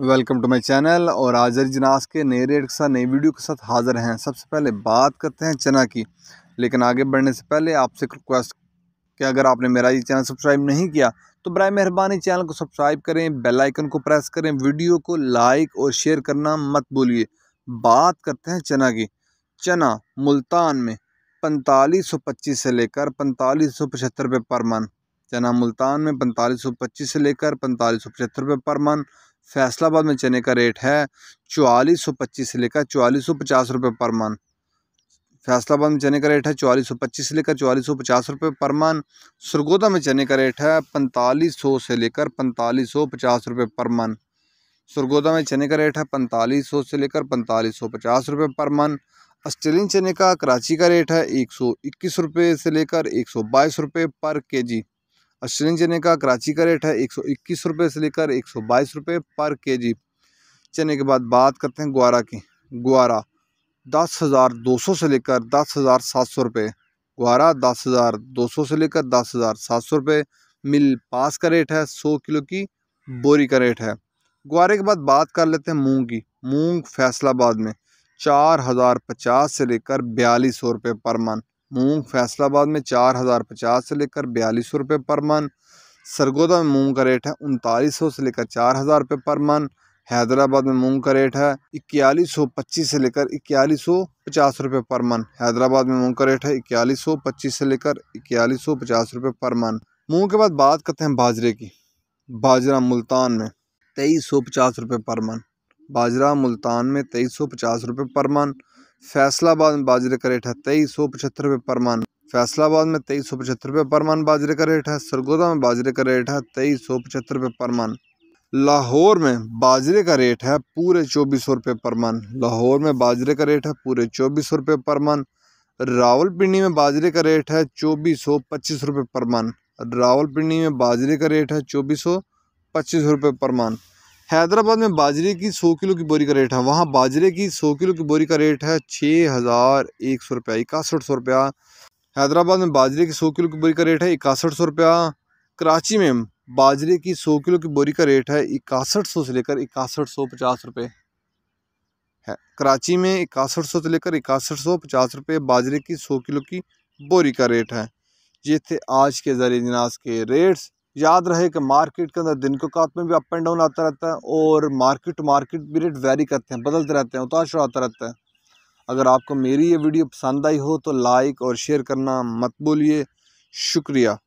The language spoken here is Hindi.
वेलकम टू माय चैनल और आजर जनास के नए रेट के साथ नई वीडियो के साथ हाज़िर हैं सबसे पहले बात करते हैं चना की लेकिन आगे बढ़ने से पहले आपसे रिक्वेस्ट कि अगर आपने मेरा ये चैनल सब्सक्राइब नहीं किया तो बर मेहरबानी चैनल को सब्सक्राइब करें बेल आइकन को प्रेस करें वीडियो को लाइक और शेयर करना मत भूलिए बात करते हैं चना की चना मुल्तान में पैंतालीस सौ पच्चीस से लेकर पैंतालीस सौ पचहत्तर रुपये पर मन चना मुल्तान में पैंतालीस सौ पच्चीस से लेकर पैंतालीस सौ पचहत्तर रुपये पर मन फैसलाबाद में चने का रेट है चवालीस सौ पच्चीस से लेकर चवालीस सौ पचास रुपये पर मन फैसलाबाद में चने का रेट है चवालीस सौ पच्चीस से लेकर चवालीस सौ पचास रुपये पर मन सरगोदा में चने का रेट है पैंतालीस सौ से लेकर पैंतालीस सौ पचास रुपये पर मन सरगोदा में चने का रेट है पैंतालीस सौ से लेकर पैंतालीस सौ पचास रुपये पर मन ऑस्ट्रेलियन चने का कराची का रेट है एक सौ इक्कीस रुपये से लेकर एक सौ बाईस रुपये पर के जी अश्विनी चने का कराची का रेट है एक सौ इक्कीस रुपये से लेकर एक सौ बाईस रुपये पर के जी चने के बाद बात करते हैं ग्वारा की ग्वारा दस हज़ार दो सौ से लेकर दस हज़ार सात सौ रुपये ग्वारा दस हज़ार दो सौ से लेकर दस हज़ार सात सौ रुपये मिल पास का रेट है सौ किलो की बोरी का रेट है ग्वारे के बाद बात कर लेते हैं मूंग की मूंग फैसलाबाद में चार हज़ार पचास से लेकर बयालीस सौ रुपये पर मन मूंग फैसलाबाद में चार हज़ार पचास से लेकर बयालीस सौ रुपये पर मन सरगोदा में मूंग का रेट है उनतालीस सौ से लेकर चार हज़ार रुपये पर मन हैदराबाद में मूंग का रेट है इक्यालीस सौ पच्चीस से लेकर इक्यालीस सौ पचास रुपये पर मन हैदराबाद में मूंग का रेट है इक्यालीस सौ पच्चीस से लेकर इक्यालीस सौ पचास रुपये पर मन मूंग के बाद बात करते हैं बाजरे की बाजरा मुल्तान में तेईस सौ पचास रुपये पर मन बाजरा मुल्तान में तेईस सौ पचास रुपये पर मन फैसलाबाद में बाजरे का रेट है तेईस सौ पचहत्तर रुपये पर मन फैसलाबाद में तेईस सौ पचहत्तर रुपये पर मन बाजरे का रेट है सरगोदा में बाजरे का रेट है तेईस सौ पचहत्तर रुपये पर मन लाहौर में बाजरे का रेट है पूरे चौबीस सौ रुपये पर मन लाहौर में बाजरे का रेट है पूरे चौबीस सौ रुपये पर मन रावलपिंडी में बाजरे का रेट है चौबीस सौ पच्चीस रुपये पर मन रावलपिंडी में बाजरे का रेट है चौबीस सौ पच्चीस रुपये पर मन हैदराबाद में बाजरे की सौ किलो की बोरी का रेट है वहाँ बाजरे की सौ किलो की बोरी का रेट है छः हज़ार एक सौ रुपया इक्यासठ सौ रुपया हैदराबाद में बाजरे की सौ किलो की बोरी का रेट है इक्यासठ सौ रुपया कराची में बाजरे की सौ किलो की बोरी का रेट है इक्यासठ सौ से लेकर इक्यासठ सौ पचास रुपये है कराची में इक्यासठ सौ से लेकर इक्यासठ सौ पचास रुपये बाजरे की सौ किलो की बोरी का रेट है ये थे आज के ज़रिए जनाज के रेट्स याद रहे कि मार्केट के अंदर दिन के औकात में भी अप एंड डाउन आता रहता है और मार्केट मार्केट भी रेट वेरी करते हैं बदलते रहते हैं उतार चढ़ाव आता रहता है अगर आपको मेरी ये वीडियो पसंद आई हो तो लाइक और शेयर करना मत बोलिए शुक्रिया